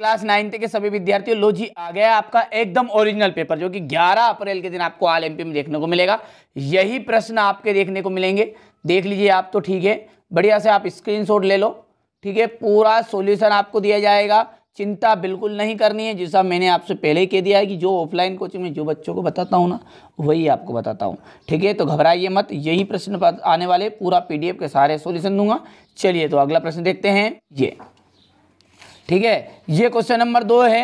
class ninth के सभी विद्यार्थियों लो जी आ गया आपका एकदम ओरिजिनल पेपर जो कि 11 अप्रैल के दिन आपको आल एम में देखने को मिलेगा यही प्रश्न आपके देखने को मिलेंगे देख लीजिए आप तो ठीक है बढ़िया से आप स्क्रीनशॉट ले लो ठीक है पूरा सोल्यूशन आपको दिया जाएगा चिंता बिल्कुल नहीं करनी है जैसा मैंने आपसे पहले ही कह दिया है कि जो ऑफलाइन कोचिंग में जो बच्चों को बताता हूँ ना वही आपको बताता हूँ ठीक है तो घबराइए मत यही प्रश्न आने वाले पूरा पीडीएफ के सारे सोल्यूशन दूंगा चलिए तो अगला प्रश्न देखते हैं ये ठीक है ये क्वेश्चन नंबर दो है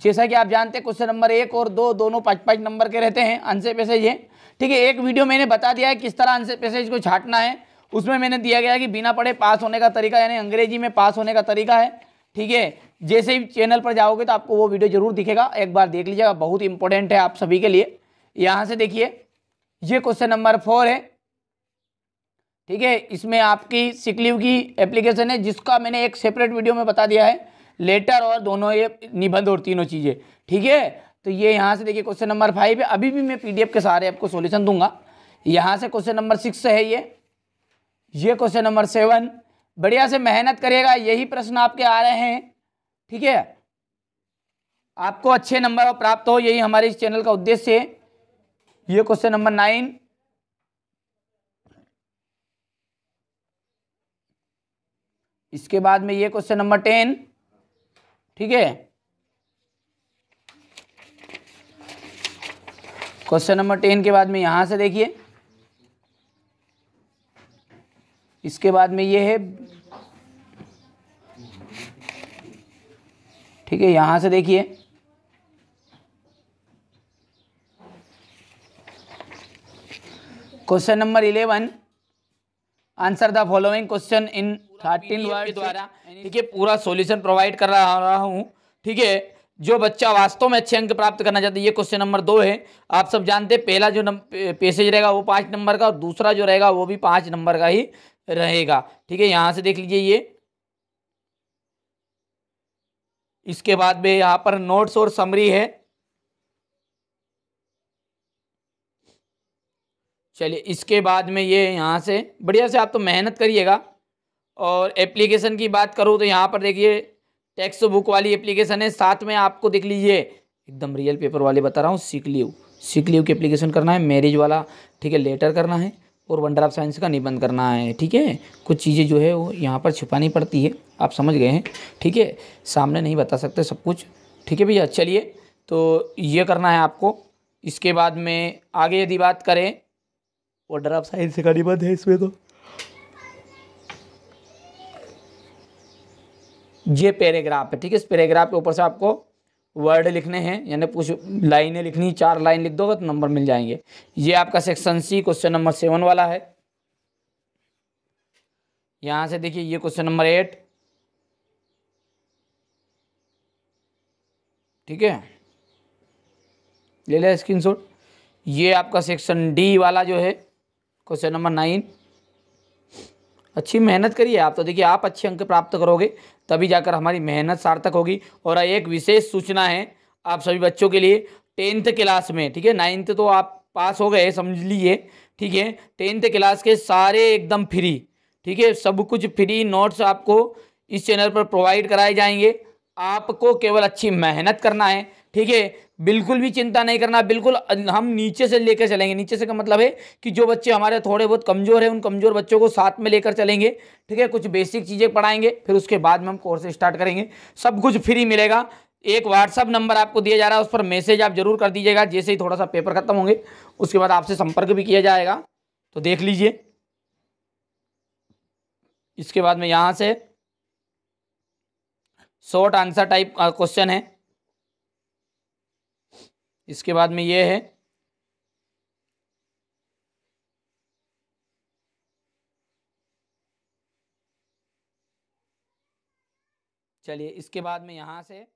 जैसा कि आप जानते हैं क्वेश्चन नंबर एक और दो दोनों पाँच पाँच नंबर के रहते हैं आंसर पैसेज है ठीक है एक वीडियो मैंने बता दिया है किस तरह आंसर पैसेज को छाटना है उसमें मैंने दिया गया कि बिना पढ़े पास होने का तरीका यानी अंग्रेजी में पास होने का तरीका है ठीक है जैसे ही चैनल पर जाओगे तो आपको वो वीडियो जरूर दिखेगा एक बार देख लीजिएगा बहुत इंपॉर्टेंट है आप सभी के लिए यहाँ से देखिए ये क्वेश्चन नंबर फोर है ठीक है इसमें आपकी सिकलीव की एप्लीकेशन है जिसका मैंने एक सेपरेट वीडियो में बता दिया है लेटर और दोनों ये निबंध और तीनों चीज़ें ठीक है तो ये यहाँ से देखिए क्वेश्चन नंबर फाइव है अभी भी मैं पीडीएफ के सहारे आपको सॉल्यूशन दूंगा यहाँ से क्वेश्चन नंबर सिक्स है ये ये क्वेश्चन नंबर सेवन बढ़िया से मेहनत करेगा यही प्रश्न आपके आ रहे हैं ठीक है आपको अच्छे नंबर प्राप्त हो यही हमारे इस चैनल का उद्देश्य है ये क्वेश्चन नंबर नाइन इसके बाद में ये क्वेश्चन नंबर टेन ठीक है क्वेश्चन नंबर टेन के बाद में यहां से देखिए इसके बाद में ये है ठीक है यहां से देखिए question number eleven answer the following question in thirteen word द्वारा ठीक है पूरा सॉल्यूशन प्रोवाइड कर रहा हूँ ठीक है जो बच्चा वास्तव में अच्छे अंक प्राप्त करना चाहता है ये क्वेश्चन नंबर दो है आप सब जानते हैं पहला जो पेसेज रहेगा वो पाँच नंबर का और दूसरा जो रहेगा वो भी पाँच नंबर का ही रहेगा ठीक है यहाँ से देख लीजिए ये इसके बाद में यहाँ पर नोट्स और समरी है चलिए इसके बाद में ये यहाँ से बढ़िया से आप तो मेहनत करिएगा और एप्लीकेशन की बात करूँ तो यहाँ पर देखिए टेक्स्ट बुक वाली एप्लीकेशन है साथ में आपको देख लीजिए एकदम रियल पेपर वाले बता रहा हूँ सीख लीव सीख लीव की एप्लीकेशन करना है मैरिज वाला ठीक है लेटर करना है और वंडर ऑफ साइंस का निबंध करना है ठीक है कुछ चीज़ें जो है वो यहाँ पर छिपानी पड़ती है आप समझ गए हैं ठीक है सामने नहीं बता सकते सब कुछ ठीक है भैया चलिए तो ये करना है आपको इसके बाद में आगे यदि बात करें और आप साइंस से का है इसमें तो ये पैराग्राफ है ठीक है इस पैराग्राफ के ऊपर से आपको वर्ड लिखने हैं यानी कुछ लाइनें लिखनी चार लाइन लिख दोगे तो नंबर मिल जाएंगे ये आपका section C question number seven वाला है यहां से देखिए ये क्वेश्चन नंबर एट ठीक है ले लिया स्क्रीनशॉट ये आपका सेक्शन डी वाला जो है क्वेश्चन नंबर नाइन अच्छी मेहनत करिए आप तो देखिए आप अच्छे अंक प्राप्त करोगे तभी जाकर हमारी मेहनत सार्थक होगी और एक विशेष सूचना है आप सभी बच्चों के लिए टेंथ क्लास में ठीक है नाइन्थ तो आप पास हो गए समझ लीजिए ठीक है टेंथ क्लास के सारे एकदम फ्री ठीक है सब कुछ फ्री नोट्स आपको इस चैनल पर प्रोवाइड कराए जाएंगे आपको केवल अच्छी मेहनत करना है ठीक है बिल्कुल भी चिंता नहीं करना बिल्कुल हम नीचे से लेकर चलेंगे नीचे से का मतलब है कि जो बच्चे हमारे थोड़े बहुत कमज़ोर हैं उन कमज़ोर बच्चों को साथ में लेकर चलेंगे ठीक है कुछ बेसिक चीज़ें पढ़ाएंगे फिर उसके बाद में हम कोर्स स्टार्ट करेंगे सब कुछ फ्री मिलेगा एक व्हाट्सअप नंबर आपको दिया जा रहा है उस पर मैसेज आप जरूर कर दीजिएगा जैसे ही थोड़ा सा पेपर खत्म होंगे उसके बाद आपसे संपर्क भी किया जाएगा तो देख लीजिए इसके बाद में यहाँ से शॉर्ट आंसर टाइप क्वेश्चन है इसके बाद में ये है चलिए इसके बाद में यहाँ से